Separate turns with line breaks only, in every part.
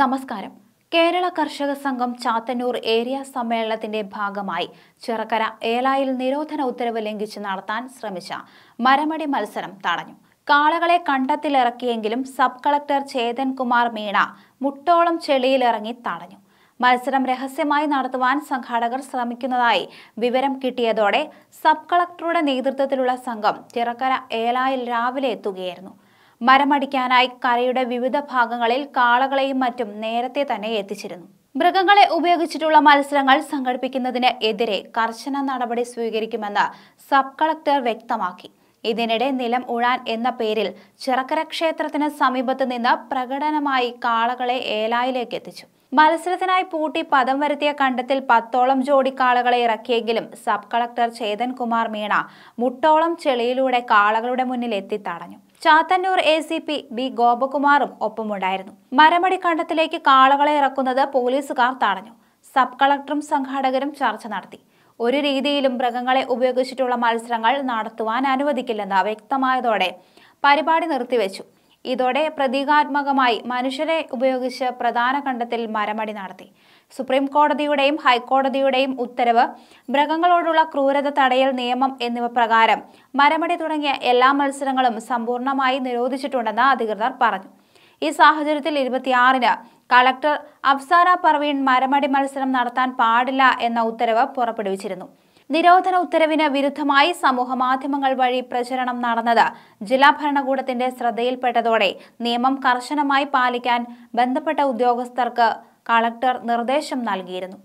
നമസ്കാരം കേരള കർഷക സംഘം ചാത്തന്നൂർ ഏരിയ സമ്മേളനത്തിന്റെ ഭാഗമായി ചിറക്കര ഏലായിൽ നിരോധന ഉത്തരവ് ലംഘിച്ച് നടത്താൻ ശ്രമിച്ച മരമടി മത്സരം തടഞ്ഞു കാളകളെ കണ്ടത്തിലിറക്കിയെങ്കിലും സബ് കളക്ടർ ചേതൻ കുമാർ മീണ മുട്ടോളം ചെളിയിലിറങ്ങി തടഞ്ഞു മത്സരം രഹസ്യമായി നടത്തുവാൻ സംഘാടകർ ശ്രമിക്കുന്നതായി വിവരം കിട്ടിയതോടെ സബ് കളക്ടറുടെ നേതൃത്വത്തിലുള്ള സംഘം ചിറക്കര ഏലായിൽ രാവിലെ എത്തുകയായിരുന്നു മരമടിക്കാനായി കരയുടെ വിവിധ ഭാഗങ്ങളിൽ കാളകളെയും മറ്റും നേരത്തെ തന്നെ എത്തിച്ചിരുന്നു മൃഗങ്ങളെ ഉപയോഗിച്ചിട്ടുള്ള മത്സരങ്ങൾ സംഘടിപ്പിക്കുന്നതിന് എതിരെ കർശന നടപടി സ്വീകരിക്കുമെന്ന് സബ് കളക്ടർ വ്യക്തമാക്കി ഇതിനിടെ നിലം ഉഴാൻ എന്ന പേരിൽ ചിറക്കര ക്ഷേത്രത്തിന് സമീപത്ത് നിന്ന് പ്രകടനമായി കാളകളെ ഏലായിലേക്ക് എത്തിച്ചു മത്സരത്തിനായി പൂട്ടി പദം വരുത്തിയ കണ്ടത്തിൽ പത്തോളം ജോഡി കാളകളെ ഇറക്കിയെങ്കിലും സബ് കളക്ടർ ചേതൻ കുമാർ മീണ മുട്ടോളം ചെളിയിലൂടെ കാളകളുടെ മുന്നിൽ എത്തി തടഞ്ഞു Chathannoor A C P B ഗോപകുമാറും ഒപ്പമുണ്ടായിരുന്നു മരമടി കണ്ടത്തിലേക്ക് കാളകളെ ഇറക്കുന്നത് പോലീസുകാർ തടഞ്ഞു സബ് കളക്ടറും സംഘാടകരും ചർച്ച നടത്തി ഒരു രീതിയിലും മൃഗങ്ങളെ ഉപയോഗിച്ചിട്ടുള്ള മത്സരങ്ങൾ നടത്തുവാൻ അനുവദിക്കില്ലെന്ന് വ്യക്തമായതോടെ പരിപാടി നിർത്തിവെച്ചു ഇതോടെ പ്രതീകാത്മകമായി മനുഷ്യരെ ഉപയോഗിച്ച് പ്രധാന കണ്ടത്തിൽ മരമടി നടത്തി സുപ്രീം കോടതിയുടെയും ഹൈക്കോടതിയുടെയും ഉത്തരവ് മൃഗങ്ങളോടുള്ള ക്രൂരത തടയൽ നിയമം എന്നിവ പ്രകാരം മരമടി തുടങ്ങിയ എല്ലാ മത്സരങ്ങളും സമ്പൂർണമായി നിരോധിച്ചിട്ടുണ്ടെന്ന് അധികൃതർ പറഞ്ഞു ഈ സാഹചര്യത്തിൽ ഇരുപത്തിയാറിന് കളക്ടർ അഫ്സാര പർവീൺ മരമടി മത്സരം നടത്താൻ പാടില്ല എന്ന ഉത്തരവ് പുറപ്പെടുവിച്ചിരുന്നു നിരോധന ഉത്തരവിന് വിരുദ്ധമായി സമൂഹമാധ്യമങ്ങൾ വഴി പ്രചരണം നടന്നത് ജില്ലാ ഭരണകൂടത്തിന്റെ ശ്രദ്ധയിൽപ്പെട്ടതോടെ നിയമം കർശനമായി പാലിക്കാൻ ബന്ധപ്പെട്ട ഉദ്യോഗസ്ഥർക്ക് കളക്ടർ നിർദ്ദേശം നൽകിയിരുന്നു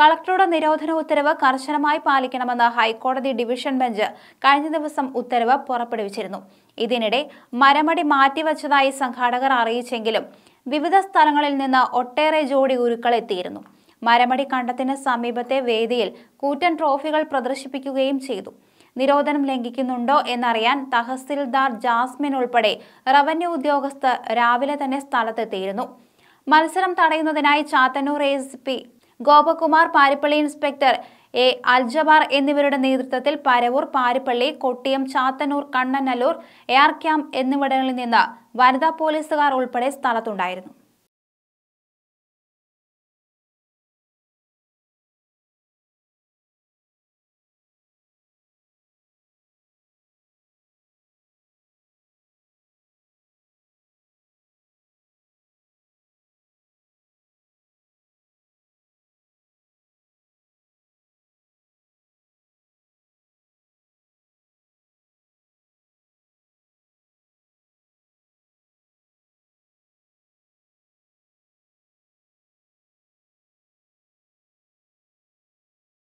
കളക്ടറുടെ നിരോധന ഉത്തരവ് കർശനമായി പാലിക്കണമെന്ന് ഹൈക്കോടതി ഡിവിഷൻ ബെഞ്ച് കഴിഞ്ഞ ദിവസം ഉത്തരവ് പുറപ്പെടുവിച്ചിരുന്നു ഇതിനിടെ മരമടി മാറ്റിവച്ചതായി സംഘാടകർ അറിയിച്ചെങ്കിലും വിവിധ സ്ഥലങ്ങളിൽ നിന്ന് ഒട്ടേറെ ജോഡി ഉരുക്കൾ എത്തിയിരുന്നു മരമടി കണ്ടത്തിന് സമീപത്തെ വേദിയിൽ കൂറ്റൻ ട്രോഫികൾ പ്രദർശിപ്പിക്കുകയും ചെയ്തു നിരോധനം ലംഘിക്കുന്നുണ്ടോ എന്നറിയാൻ തഹസിൽദാർ ജാസ്മിൻ ഉൾപ്പെടെ റവന്യൂ ഉദ്യോഗസ്ഥർ രാവിലെ തന്നെ സ്ഥലത്തെത്തിയിരുന്നു മത്സരം തടയുന്നതിനായി Chathannoor S P Gopakumar Parippally inspector A Aljabar എന്നിവരുടെ നേതൃത്വത്തിൽ പരവൂർ പാരിപ്പള്ളി കൊട്ടിയം ചാത്തന്നൂർ കണ്ണനല്ലൂർ എയർ ക്യാമ്പ് എന്നിവിടങ്ങളിൽ നിന്ന് വനിതാ പോലീസുകാർ ഉൾപ്പെടെ സ്ഥലത്തുണ്ടായിരുന്നു